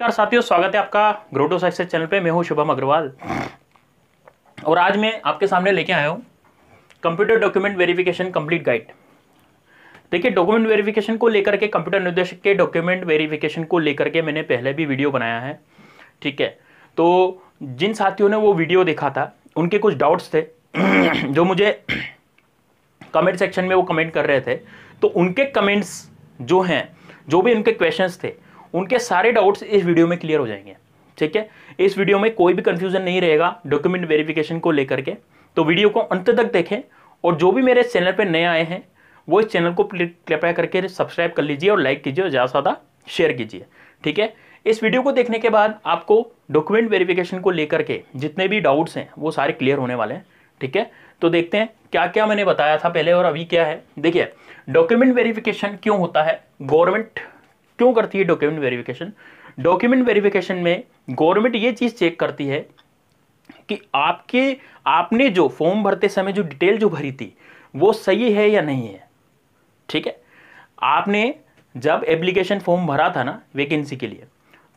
नमस्कार साथियों स्वागत है आपका ग्रोटो सक्सेस चैनल पे मैं हूँ शुभम अग्रवाल और आज मैं आपके सामने लेके आया हूँ computer document verification complete guide देखिए डॉक्यूमेंट वेरिफिकेशन को लेकर के कंप्यूटर निर्देशक के डॉक्यूमेंट वेरिफिकेशन को लेकर के मैंने पहले भी वीडियो बनाया है ठीक है तो जिन साथियों ने वो वीडियो देखा था उनके कुछ डाउट्स थे जो मुझे कमेंट सेक्शन में वो कमेंट कर रहे थे तो उनके कमेंट्स जो हैं जो भी उनके क्वेश्चंस थे उनके सारे डाउट्स इस वीडियो में क्लियर हो जाएंगे ठीक है इस वीडियो में कोई भी कन्फ्यूजन नहीं रहेगा डॉक्यूमेंट वेरिफिकेशन को लेकर के तो वीडियो को अंत तक देखें और जो भी मेरे चैनल पर नए आए हैं वो इस चैनल को कृपया करके सब्सक्राइब कर लीजिए और लाइक कीजिए और ज़्यादा से ज़्यादा शेयर कीजिए ठीक है इस वीडियो को देखने के बाद आपको डॉक्यूमेंट वेरिफिकेशन को लेकर के जितने भी डाउट्स हैं वो सारे क्लियर होने वाले हैं ठीक है तो देखते हैं क्या क्या मैंने बताया था पहले और अभी क्या है देखिए डॉक्यूमेंट वेरिफिकेशन क्यों होता है गवर्नमेंट क्यों करती है डॉक्यूमेंट वेरिफिकेशन डॉक्यूमेंट वेरिफिकेशन में गवर्नमेंट ये चीज़ चेक करती है कि आपके आपने जो फॉर्म भरते समय जो डिटेल जो भरी थी वो सही है या नहीं है ठीक है आपने जब एप्लीकेशन फॉर्म भरा था ना वैकेंसी के लिए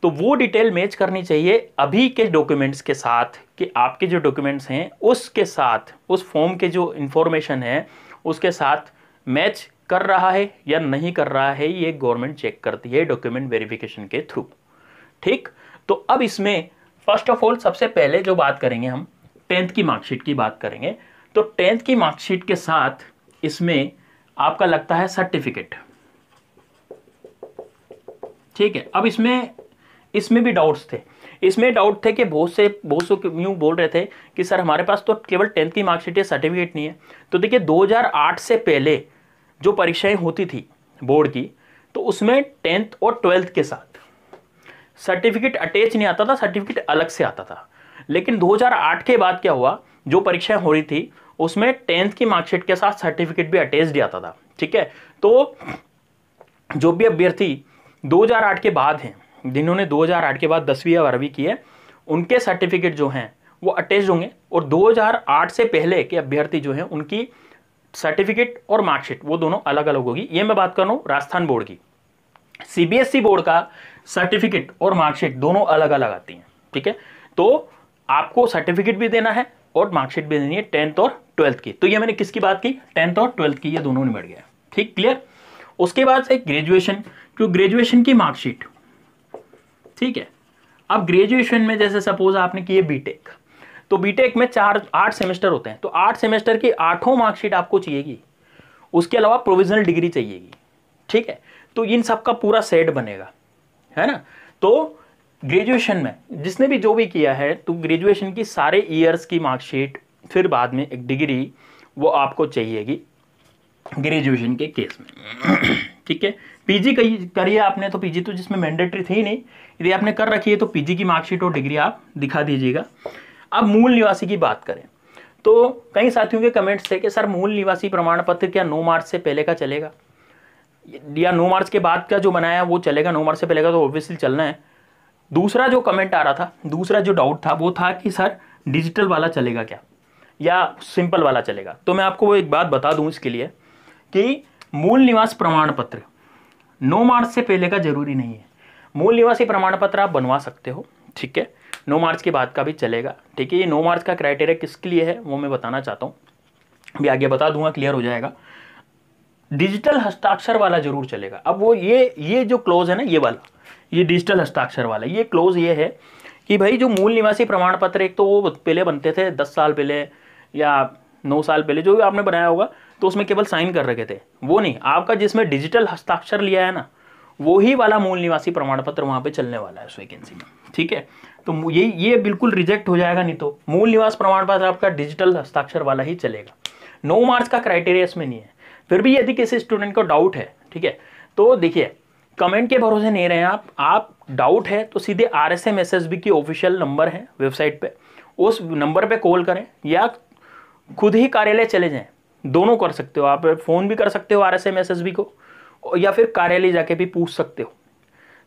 तो वो डिटेल मैच करनी चाहिए अभी के डॉक्यूमेंट्स के साथ कि आपके जो डॉक्यूमेंट्स हैं उसके साथ उस फॉर्म के जो इन्फॉर्मेशन है उसके साथ मैच कर रहा है या नहीं कर रहा है ये गवर्नमेंट चेक करती है डॉक्यूमेंट वेरिफिकेशन के थ्रू ठीक तो अब इसमें फर्स्ट ऑफ ऑल सबसे पहले जो बात करेंगे हम टेंथ की मार्कशीट की बात करेंगे तो टेंथ की मार्कशीट के साथ इसमें आपका लगता है सर्टिफिकेट ठीक है अब इसमें इसमें भी डाउट्स थे इसमें डाउट थे कि बहुत से बहुत से यूँ बोल रहे थे कि सर हमारे पास तो केवल टेंथ की मार्कशीट है सर्टिफिकेट नहीं है तो देखिए 2008 से पहले जो परीक्षाएं होती थी बोर्ड की तो उसमें टेंथ और ट्वेल्थ के साथ सर्टिफिकेट अटैच नहीं आता था सर्टिफिकेट अलग से आता था लेकिन 2008 के बाद क्या हुआ जो परीक्षाएं हो रही थी उसमें टेंथ की मार्कशीट के साथ सर्टिफिकेट भी अटैच आता था ठीक है तो जो भी अभ्यर्थी 2008 के बाद हैं जिन्होंने 2008 के बाद दसवीं या बारहवीं की है उनके सर्टिफिकेट जो हैं वो अटैच होंगे और 2008 से पहले के अभ्यर्थी जो हैं उनकी सर्टिफिकेट और मार्कशीट वो दोनों अलग अलग होगी ये मैं बात कर रहा हूँ राजस्थान बोर्ड की सीबीएसई e बोर्ड का सर्टिफिकेट और मार्कशीट दोनों अलग अलग आती हैं ठीक है तो आपको सर्टिफिकेट भी देना है और मार्कशीट भी देनी है टेंथ और ट्वेल्थ की तो ये मैंने किसकी बात की टेंथ और ट्वेल्थ की ये दोनों निमट गया ठीक क्लियर उसके बाद से ग्रेजुएशन जो ग्रेजुएशन की मार्कशीट ठीक है अब ग्रेजुएशन में जैसे सपोज आपने की है बीटेक तो बीटेक में चार आठ सेमेस्टर होते हैं तो आठ सेमेस्टर की आठों मार्कशीट आपको चाहिएगी उसके अलावा प्रोविजनल डिग्री चाहिएगी ठीक है तो इन सब का पूरा सेट बनेगा है ना तो ग्रेजुएशन में जिसने भी जो भी किया है तो ग्रेजुएशन की सारे ईयर्स की मार्कशीट फिर बाद में एक डिग्री वो आपको चाहिएगी ग्रेजुएशन के केस में ठीक है पीजी करी है आपने तो पीजी तो जिसमें मैंडेटरी थी ही नहीं यदि आपने कर रखी है तो पीजी की मार्कशीट और डिग्री आप दिखा दीजिएगा अब मूल निवासी की बात करें तो कई साथियों के कमेंट्स थे कि सर मूल निवासी प्रमाण पत्र क्या नौ मार्च से पहले का चलेगा या नौ मार्च के बाद का जो बनाया वो चलेगा नौ मार्च से पहले का तो ऑब्वियसली चलना है दूसरा जो कमेंट आ रहा था दूसरा जो डाउट था वो था कि सर डिजिटल वाला चलेगा क्या या सिंपल वाला चलेगा तो मैं आपको वो एक बात बता दूं इसके लिए कि मूल निवास प्रमाण पत्र नौ मार्च से पहले का जरूरी नहीं है मूल निवासी प्रमाण पत्र आप बनवा सकते हो ठीक है नो मार्च के बाद का भी चलेगा ठीक है ये नो मार्च का क्राइटेरिया किसके लिए है वो मैं बताना चाहता हूँ भी आगे बता दूंगा क्लियर हो जाएगा डिजिटल हस्ताक्षर वाला जरूर चलेगा अब वो ये ये जो क्लोज है ना ये वाला ये डिजिटल हस्ताक्षर वाला ये क्लोज ये है कि भाई जो मूल निवासी प्रमाण पत्र एक तो वो पहले बनते थे दस साल पहले या नौ साल पहले जो भी आपने बनाया होगा तो उसमें केवल साइन कर रखे थे वो नहीं आपका जिसमें डिजिटल हस्ताक्षर लिया है ना वो ही वाला मूल निवासी प्रमाण पत्र वहाँ पे चलने वाला है उस वैकेंसी में ठीक है तो ये ये बिल्कुल रिजेक्ट हो जाएगा नहीं तो मूल निवास प्रमाण पत्र आपका डिजिटल हस्ताक्षर वाला ही चलेगा नौ मार्क्स का क्राइटेरिया इसमें नहीं है फिर भी यदि किसी स्टूडेंट को डाउट है ठीक है तो देखिए कमेंट के भरोसे नहीं रहे आप आप डाउट है तो सीधे R S M S S B की ऑफिशियल नंबर है वेबसाइट पे उस नंबर पे कॉल करें या खुद ही कार्यालय चले जाएं दोनों कर सकते हो आप फ़ोन भी कर सकते हो R S M S S B को या फिर कार्यालय जाके भी पूछ सकते हो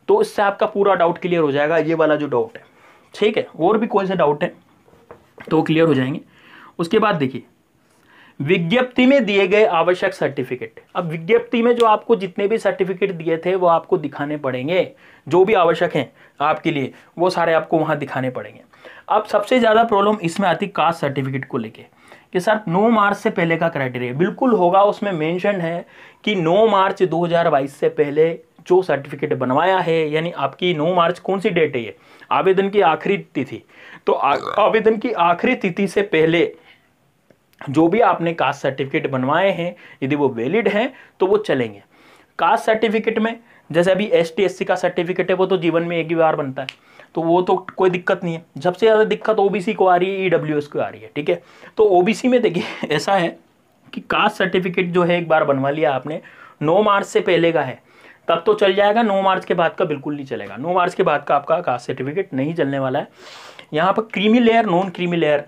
तो इससे आपका पूरा डाउट क्लियर हो जाएगा ये वाला जो डाउट है ठीक है और भी कोई से डाउट है तो क्लियर हो जाएंगे उसके बाद देखिए विज्ञप्ति में दिए गए आवश्यक सर्टिफिकेट अब विज्ञप्ति में जो आपको जितने भी सर्टिफिकेट दिए थे वो आपको दिखाने पड़ेंगे जो भी आवश्यक हैं आपके लिए वो सारे आपको वहाँ दिखाने पड़ेंगे अब सबसे ज़्यादा प्रॉब्लम इसमें आती कास्ट सर्टिफिकेट को लेके कि सर 9 मार्च से पहले का क्राइटेरिया बिल्कुल होगा उसमें मैंशन है कि नौ मार्च दो से पहले जो सर्टिफिकेट बनवाया है यानी आपकी नौ मार्च कौन सी डेट है ये आवेदन की आखिरी तिथि तो आवेदन की आखिरी तिथि से पहले जो भी आपने कास्ट सर्टिफिकेट बनवाए हैं यदि वो वैलिड हैं तो वो चलेंगे कास्ट सर्टिफिकेट में जैसे अभी एस टी का सर्टिफिकेट है वो तो जीवन में एक ही बार बनता है तो वो तो कोई दिक्कत नहीं है सबसे ज़्यादा दिक्कत ओबीसी को आ रही है ईडब्ल्यूएस e को आ रही है ठीक है तो ओबीसी में देखिए ऐसा है कि कास्ट सर्टिफिकेट जो है एक बार बनवा लिया आपने नौ मार्च से पहले का है तब तो चल जाएगा नौ मार्च के बाद का बिल्कुल नहीं चलेगा नौ मार्च के बाद का आपका कास्ट सर्टिफिकेट नहीं चलने वाला है यहाँ पर creamy layer non creamy layer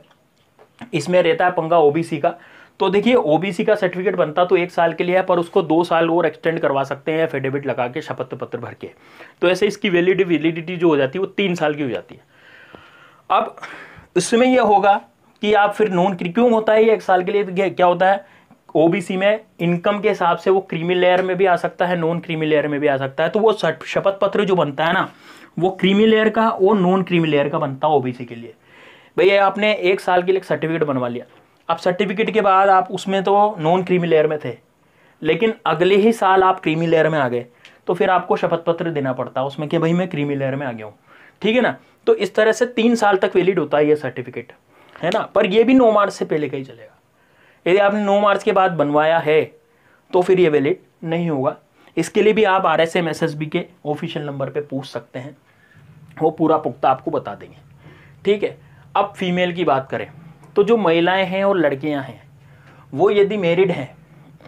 इसमें रहता है पंगा ओबीसी का तो देखिए ओबीसी का सर्टिफिकेट बनता तो एक साल के लिए है पर उसको दो साल और एक्सटेंड करवा सकते हैं एफिडेविट लगा के शपथ पत्र भर के तो ऐसे इसकी वैलिडी वैलिडिटी जो हो जाती है वो तीन साल की हो जाती है अब इसमें यह होगा कि आप फिर नॉन क्यों होता है ये एक साल के लिए तो क्या होता है ओबीसी में इनकम के हिसाब से वो क्रीमी लेयर में भी आ सकता है नॉन क्रीमी लेयर में भी आ सकता है तो वो शपथ पत्र जो बनता है ना वो क्रीमी लेयर का और नॉन क्रीमी लेयर का बनता है ओबीसी के लिए भैया आपने एक साल के लिए एक सर्टिफिकेट बनवा लिया अब सर्टिफिकेट के बाद आप उसमें तो नॉन क्रीमी लेयर में थे लेकिन अगले ही साल आप क्रीमी लेयर में आ गए तो फिर आपको शपथ पत्र देना पड़ता है उसमें कि भाई मैं क्रीमी लेयर में आ गया हूँ ठीक है ना तो इस तरह से तीन साल तक वैलिड होता है ये सर्टिफिकेट है ना पर ये भी नौ मार्च से पहले का ही चलेगा यदि आपने 9 मार्च के बाद बनवाया है तो फिर ये वैलिड नहीं होगा इसके लिए भी आप R S M S S B के ऑफिशियल नंबर पे पूछ सकते हैं वो पूरा पुख्ता आपको बता देंगे ठीक है अब फीमेल की बात करें तो जो महिलाएं हैं और लड़कियां हैं वो यदि मेरिड हैं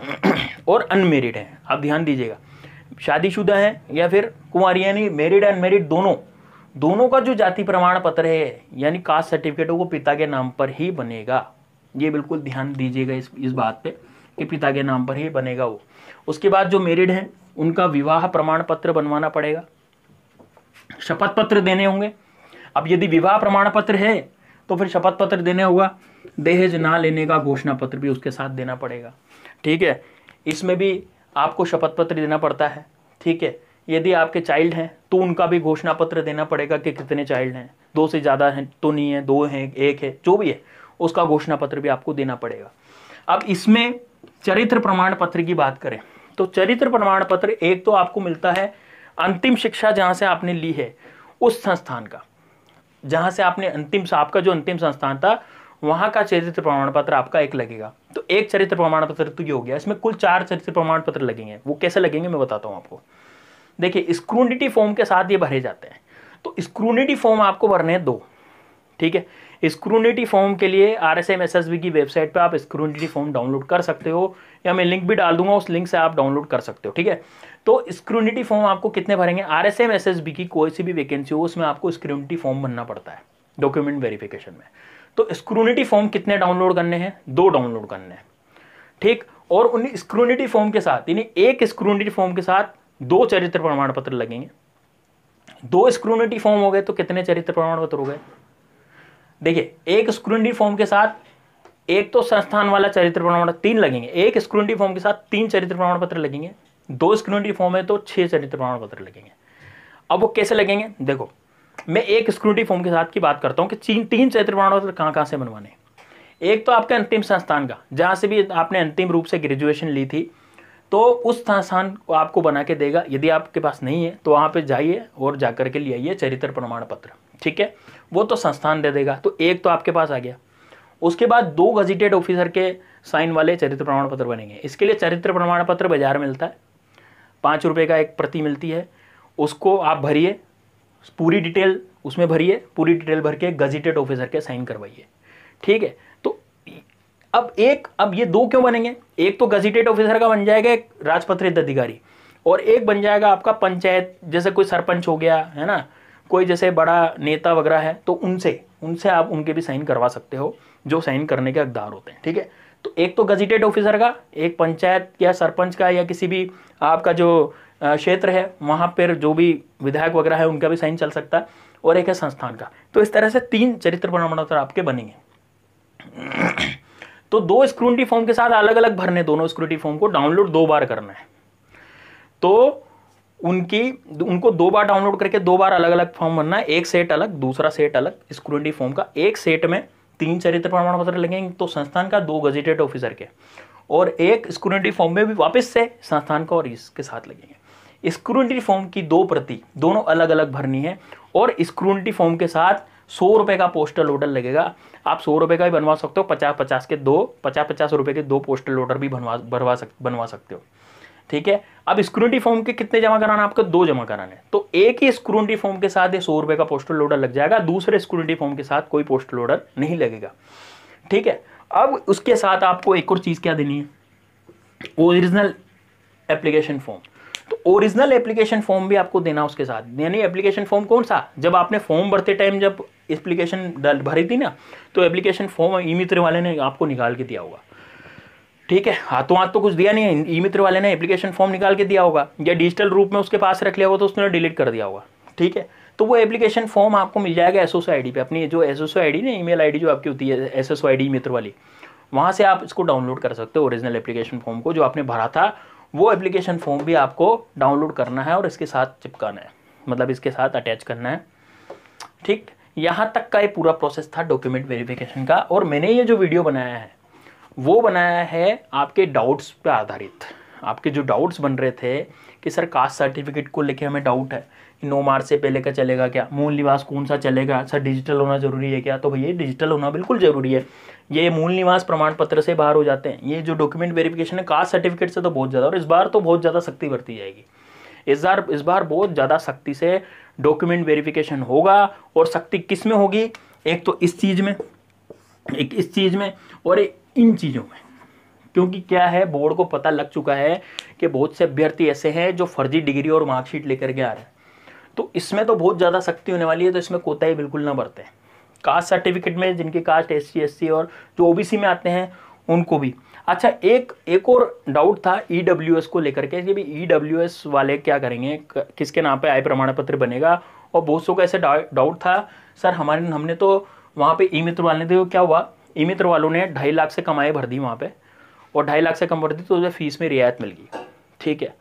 और अनमेरिड हैं आप ध्यान दीजिएगा शादीशुदा हैं या फिर कुमारी यानी मेरिड अनमेरिड दोनों दोनों का जो जाति प्रमाण पत्र है यानी कास्ट सर्टिफिकेट वो पिता के नाम पर ही बनेगा ये बिल्कुल ध्यान दीजिएगा इस इस बात पे कि पिता के नाम पर ही बनेगा वो उसके बाद जो मेरिड हैं उनका विवाह प्रमाण पत्र बनवाना पड़ेगा शपथ पत्र देने होंगे अब यदि विवाह प्रमाण पत्र है तो फिर शपथ पत्र देने होगा दहेज ना लेने का घोषणा पत्र भी उसके साथ देना पड़ेगा ठीक है इसमें भी आपको शपथ पत्र देना पड़ता है ठीक है यदि आपके चाइल्ड हैं तो उनका भी घोषणा पत्र देना पड़ेगा कि कितने चाइल्ड हैं दो से ज़्यादा हैं तो नहीं है दो हैं एक है जो भी है उसका घोषणा पत्र भी आपको देना पड़ेगा अब इसमें चरित्र प्रमाण पत्र की बात करें तो चरित्र प्रमाण पत्र एक तो आपको मिलता है अंतिम शिक्षा जहाँ से आपने ली है उस संस्थान का जहाँ से आपने अंतिम आपका जो अंतिम संस्थान था वहाँ का चरित्र प्रमाण पत्र आपका एक लगेगा तो एक चरित्र प्रमाण पत्र तो ये हो गया इसमें कुल चार चरित्र प्रमाण पत्र लगेंगे वो कैसे लगेंगे मैं बताता हूँ आपको देखिए स्क्रूनिटी फॉर्म के साथ ये भरे जाते हैं तो स्क्रूनिटी फॉर्म आपको भरने हैं दो ठीक है स्क्रूनिटी फॉर्म के लिए R S M S S B की वेबसाइट पर आप स्क्रूनिटी फॉर्म डाउनलोड कर सकते हो या मैं लिंक भी डाल दूंगा उस लिंक से आप डाउनलोड कर सकते हो ठीक है तो स्क्रूनिटी फॉर्म आपको कितने भरेंगे R S M S S B की कोई सी भी वैकेंसी हो उसमें आपको स्क्रूनिटी फॉर्म भरना पड़ता है डॉक्यूमेंट वेरिफिकेशन में तो स्क्रूनिटी फॉर्म कितने डाउनलोड करने हैं दो डाउनलोड करने हैं ठीक और उन स्क्रूनिटी फॉर्म के साथ यानी एक स्क्रूनिटी फॉर्म के साथ दो चरित्र प्रमाण पत्र लगेंगे दो स्क्रूनिटी फॉर्म हो गए तो कितने चरित्र प्रमाण पत्र हो गए देखिए एक स्क्रूंडी फॉर्म के साथ एक तो संस्थान वाला चरित्र प्रमाण पत्र तीन लगेंगे एक स्क्रूनडी फॉर्म के साथ तीन चरित्र प्रमाण पत्र लगेंगे दो स्क्रूंडी फॉर्म है तो छः चरित्र प्रमाण पत्र लगेंगे अब वो कैसे लगेंगे देखो मैं एक स्क्रूटी फॉर्म के साथ की बात करता हूँ कि तीन तीन चरित्र प्रमाण पत्र कहाँ कहाँ से बनवाने एक तो आपके अंतिम संस्थान का जहाँ से भी आपने अंतिम रूप से ग्रेजुएशन ली थी तो उस संस्थान को आपको बना के देगा यदि आपके पास नहीं है तो वहाँ पर जाइए और जाकर के ले आइए चरित्र प्रमाण पत्र ठीक है वो तो संस्थान दे देगा तो एक तो आपके पास आ गया उसके बाद दो गजिटेड ऑफिसर के साइन वाले चरित्र प्रमाण पत्र बनेंगे इसके लिए चरित्र प्रमाण पत्र बाजार मिलता है पाँच रुपये का एक प्रति मिलती है उसको आप भरिए पूरी डिटेल उसमें भरिए पूरी डिटेल भर के गजिटेड ऑफिसर के साइन करवाइए ठीक है तो अब एक अब ये दो क्यों बनेंगे एक तो गजिटेड ऑफिसर का बन जाएगा एक राजपत्रित अधिकारी और एक बन जाएगा आपका पंचायत जैसे कोई सरपंच हो गया है ना कोई जैसे बड़ा नेता वगैरह है तो उनसे उनसे आप उनके भी साइन करवा सकते हो जो साइन करने के हकदार होते हैं ठीक है तो एक तो गजिटेड ऑफिसर का एक पंचायत या सरपंच का या किसी भी आपका जो क्षेत्र है वहाँ पर जो भी विधायक वगैरह है उनका भी साइन चल सकता है और एक है संस्थान का तो इस तरह से तीन चरित्र प्रमाणपत्र आपके बनेंगे तो दो स्क्रूटी फॉर्म के साथ अलग अलग भरने दोनों स्क्रूटी फॉर्म को डाउनलोड दो बार करना है तो उनकी उनको दो बार डाउनलोड करके दो बार अलग अलग फॉर्म भरना है एक सेट अलग दूसरा सेट अलग स्क्रूडनी फॉर्म का एक सेट में तीन चरित्र प्रमाण पत्र लगेंगे तो संस्थान का दो गजेटेड ऑफिसर के और एक स्क्रूडनी फॉर्म में भी वापस से संस्थान का और इसके साथ लगेंगे स्क्रूडनी फॉर्म की दो प्रति दोनों अलग अलग भरनी है और स्क्रूनिटी फॉर्म के साथ सौ रुपये का पोस्टल ऑर्डर लगेगा आप सौ रुपये का भी बनवा सकते हो पचास पचास के दो पचास पचास रुपये के दो पोस्टल ऑर्डर भी बनवा भरवा सक बनवा सकते हो ठीक है अब स्क्रूनिटी फॉर्म के कितने जमा कराना आपको दो जमा कराने तो एक ही स्क्रूनिटी फॉर्म के साथ सौ रुपए का पोस्टल लोडर लग जाएगा दूसरे स्क्रूनिटी फॉर्म के साथ कोई पोस्टल लोडर नहीं लगेगा ठीक है अब उसके साथ आपको एक और चीज़ क्या देनी है ओरिजिनल एप्लीकेशन फॉर्म तो ओरिजिनल एप्लीकेशन फॉर्म भी आपको देना उसके साथ यानी एप्लीकेशन फॉर्म कौन सा जब आपने फॉर्म भरते टाइम जब एप्लीकेशन भरी थी ना तो एप्लीकेशन फॉर्म ई मित्र वाले ने आपको निकाल के दिया होगा ठीक है हाथों हाथ तो कुछ दिया नहीं है ई मित्र वाले ने एप्लीकेशन फॉर्म निकाल के दिया होगा या डिजिटल रूप में उसके पास रख लिया होगा तो उसने डिलीट कर दिया होगा ठीक है तो वो एप्लीकेशन फॉर्म आपको मिल जाएगा एस ओसो आई पे अपनी जो एस एस आई डी ना ई मेल जो आपकी होती है एस एस आई मित्र वाली वहाँ से आप इसको डाउनलोड कर सकते हो ओरिजिनल एप्लीकेशन फॉर्म को जो आपने भरा था वो एप्लीकेशन फॉर्म भी आपको डाउनलोड करना है और इसके साथ चिपकाना है मतलब इसके साथ अटैच करना है ठीक यहाँ तक का ये पूरा प्रोसेस था डॉक्यूमेंट वेरिफिकेशन का और मैंने ये जो वीडियो बनाया है वो बनाया है आपके डाउट्स पे आधारित आपके जो डाउट्स बन रहे थे कि सर कास्ट सर्टिफिकेट को लेके हमें डाउट है कि नो मार्च से पहले का चलेगा क्या मूल निवास कौन सा चलेगा सर डिजिटल होना ज़रूरी है क्या तो भैया डिजिटल होना बिल्कुल ज़रूरी है ये मूल निवास प्रमाण पत्र से बाहर हो जाते हैं ये जो डॉक्यूमेंट वेरिफिकेशन है कास्ट सर्टिफिकेट से तो बहुत ज़्यादा और इस बार तो बहुत ज़्यादा सख्ती बरती जाएगी इस बार इस बार बहुत ज़्यादा सख्ती से डॉक्यूमेंट वेरिफिकेशन होगा और सख्ती किस में होगी एक तो इस चीज़ में एक इस चीज़ में और इन चीज़ों में क्योंकि क्या है बोर्ड को पता लग चुका है कि बहुत से अभ्यर्थी ऐसे हैं जो फर्जी डिग्री और मार्कशीट लेकर के आ रहे हैं तो इसमें तो बहुत ज़्यादा सख्ती होने वाली है तो इसमें कोताही बिल्कुल ना हैं कास्ट सर्टिफिकेट में जिनके कास्ट एस सी और जो ओ में आते हैं उनको भी अच्छा एक एक और डाउट था ई e को लेकर के भी ई e वाले क्या करेंगे किसके नाम पर आय प्रमाण पत्र बनेगा और बहुत सौ का ऐसे डाउट था सर हमारे हमने तो वहाँ पे ई मित्र वाले थे क्या हुआ ई मित्र वालों ने ढाई लाख से कमाए भर दी वहाँ पे और ढाई लाख से कम भर दी तो उसे फीस में रियायत मिल गई ठीक है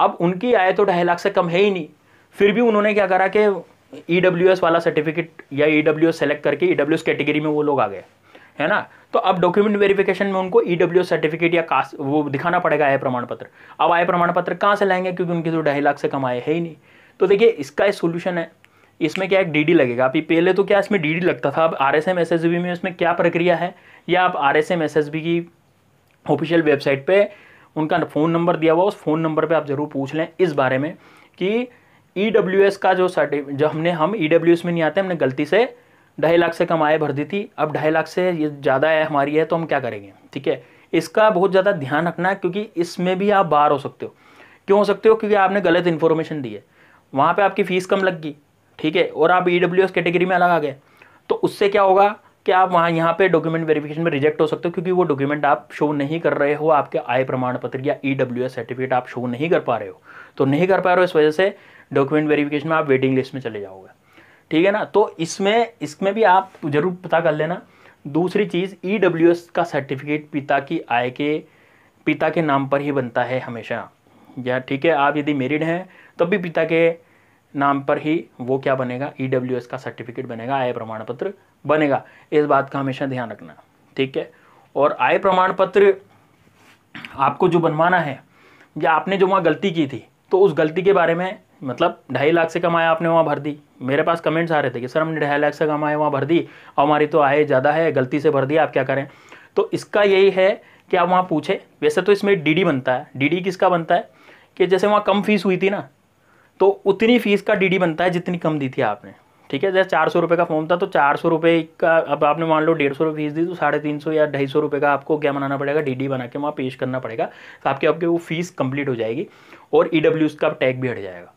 अब उनकी आय तो ढाई लाख से कम है ही नहीं फिर भी उन्होंने क्या करा कि ई e वाला सर्टिफिकेट या ई डब्ल्यू सेलेक्ट करके ई e कैटेगरी में वो लोग आ गए है ना तो अब डॉक्यूमेंट वेरिफिकेशन में उनको ई डब्ल्यू सर्टिफिकेट या कास्ट वो दिखाना पड़ेगा आय प्रमाण पत्र अब आय प्रमाण पत्र कहाँ से लाएंगे क्योंकि उनकी तो ढाई लाख से कम आए है ही नहीं तो देखिए इसका एक सोल्यूशन है इसमें क्या एक डीडी लगेगा अभी पहले तो क्या इसमें डीडी लगता था अब R S M S S B में इसमें क्या प्रक्रिया है या आप R S M S S B की ऑफिशियल वेबसाइट पे उनका फ़ोन नंबर दिया हुआ उस फ़ोन नंबर पे आप ज़रूर पूछ लें इस बारे में कि ई डब्ल्यू एस का जो सर्टिफिक जो हमने हम ई डब्ल्यू एस में नहीं आते हमने गलती से ढाई लाख से कम आय भर दी थी अब ढाई लाख से ये ज़्यादा है हमारी है तो हम क्या करेंगे ठीक है इसका बहुत ज़्यादा ध्यान रखना है क्योंकि इसमें भी आप बाहर हो सकते हो क्यों हो सकते हो क्योंकि आपने गलत इन्फॉर्मेशन दी है वहाँ पर आपकी फ़ीस कम लग गई ठीक है और आप ई डब्ल्यू कैटेगरी में अलग आ गए तो उससे क्या होगा कि आप वहाँ यहाँ पे डॉक्यूमेंट वेरिफिकेशन में रिजेक्ट हो सकते हो क्योंकि वो डॉक्यूमेंट आप शो नहीं कर रहे हो आपके आय प्रमाण पत्र या ई e सर्टिफिकेट आप शो नहीं कर पा रहे हो तो नहीं कर पा रहे हो इस वजह से डॉक्यूमेंट वेरिफिकेशन में आप वेटिंग लिस्ट में चले जाओगे ठीक है ना तो इसमें इसमें भी आप जरूर पता कर लेना दूसरी चीज़ ई e का सर्टिफिकेट पिता की आय के पिता के नाम पर ही बनता है हमेशा या ठीक है आप यदि मेरिड हैं तब भी पिता के नाम पर ही वो क्या बनेगा ई e का सर्टिफिकेट बनेगा आय प्रमाण पत्र बनेगा इस बात का हमेशा ध्यान रखना ठीक है और आय प्रमाण पत्र आपको जो बनवाना है या आपने जो वहाँ गलती की थी तो उस गलती के बारे में मतलब ढाई लाख से कमाया आपने वहाँ भर दी मेरे पास कमेंट्स आ रहे थे कि सर हमने ढाई लाख से कमाया वहाँ भर दी और हमारी तो आय ज़्यादा है गलती से भर दी आप क्या करें तो इसका यही है कि आप वहाँ पूछें वैसे तो इसमें डीडी बनता है डीडी किसका बनता है कि जैसे वहाँ कम फीस हुई थी ना तो उतनी फ़ीस का डीडी बनता है जितनी कम दी थी आपने ठीक है जैसे चार सौ रुपये का फॉर्म था तो चार सौ रुपये का अब आपने मान लो डेढ़ सौ रुपये फीस दी तो साढ़े तीन सौ या ढाई सौ रुपये का आपको क्या बनाना पड़ेगा डीडी बना के वहाँ पेश करना पड़ेगा तो आपके आपके वो फीस कंप्लीट हो जाएगी और ई e डब्ल्यू का टैग भी हट जाएगा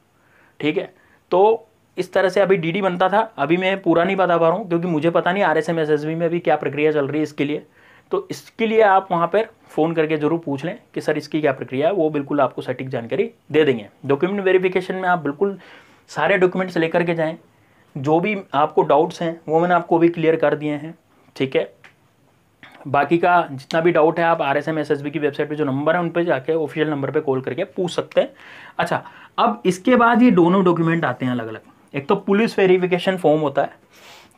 ठीक है तो इस तरह से अभी डीडी बनता था अभी मैं पूरा नहीं बता पा रहा हूँ क्योंकि मुझे पता नहीं R S M S S B में अभी क्या प्रक्रिया चल रही है इसके लिए तो इसके लिए आप वहाँ पर फ़ोन करके ज़रूर पूछ लें कि सर इसकी क्या प्रक्रिया है वो बिल्कुल आपको सटीक जानकारी दे देंगे डॉक्यूमेंट वेरिफिकेशन में आप बिल्कुल सारे डॉक्यूमेंट्स लेकर के जाएँ जो भी आपको डाउट्स हैं वो मैंने आपको भी क्लियर कर दिए हैं ठीक है बाकी का जितना भी डाउट है आप R S M S S B की वेबसाइट पे जो नंबर है उन पर जाके ऑफिशियल नंबर पे कॉल करके पूछ सकते हैं अच्छा अब इसके बाद ये दोनों डॉक्यूमेंट आते हैं अलग अलग एक तो पुलिस वेरिफिकेशन फॉर्म होता है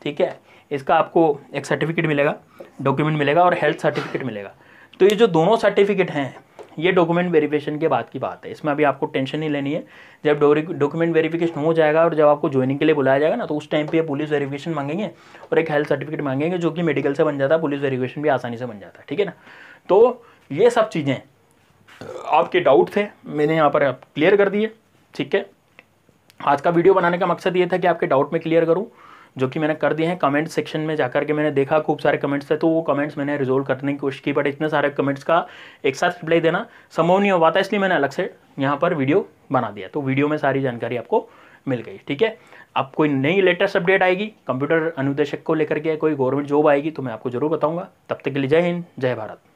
ठीक है इसका आपको एक सर्टिफिकेट मिलेगा डॉक्यूमेंट मिलेगा और हेल्थ सर्टिफिकेट मिलेगा तो ये जो दोनों सर्टिफिकेट हैं ये डॉक्यूमेंट वेरिफिकेशन के बाद की बात है इसमें अभी आपको टेंशन नहीं लेनी है जब डॉक्यूमेंट वेरिफिकेशन हो जाएगा और जब आपको ज्वाइनिंग के लिए बुलाया जाएगा ना तो उस टाइम पे पुलिस वेरिफिकेशन मांगेंगे और एक हेल्थ सर्टिफिकेट मांगेंगे जो कि मेडिकल से बन जाता है पुलिस वेरिफिकेशन भी आसानी से बन जाता है ठीक है ना तो ये सब चीज़ें आपके डाउट थे मैंने यहाँ पर क्लियर कर दिए ठीक है आज का वीडियो बनाने का मकसद ये था कि आपके डाउट में क्लियर करूँ जो कि मैंने कर दिए हैं कमेंट सेक्शन में जाकर के मैंने देखा खूब सारे कमेंट्स थे तो वो कमेंट्स मैंने रिजोल्व करने की कोशिश की बट इतने सारे कमेंट्स का एक साथ रिप्लाई देना संभव नहीं हो पाता इसलिए मैंने अलग से यहाँ पर वीडियो बना दिया तो वीडियो में सारी जानकारी आपको मिल गई ठीक है अब कोई नई लेटेस्ट अपडेट आएगी कंप्यूटर अनुदेशक को लेकर के कोई गवर्नमेंट जॉब आएगी तो मैं आपको जरूर बताऊंगा तब तक के लिए जय हिंद जय भारत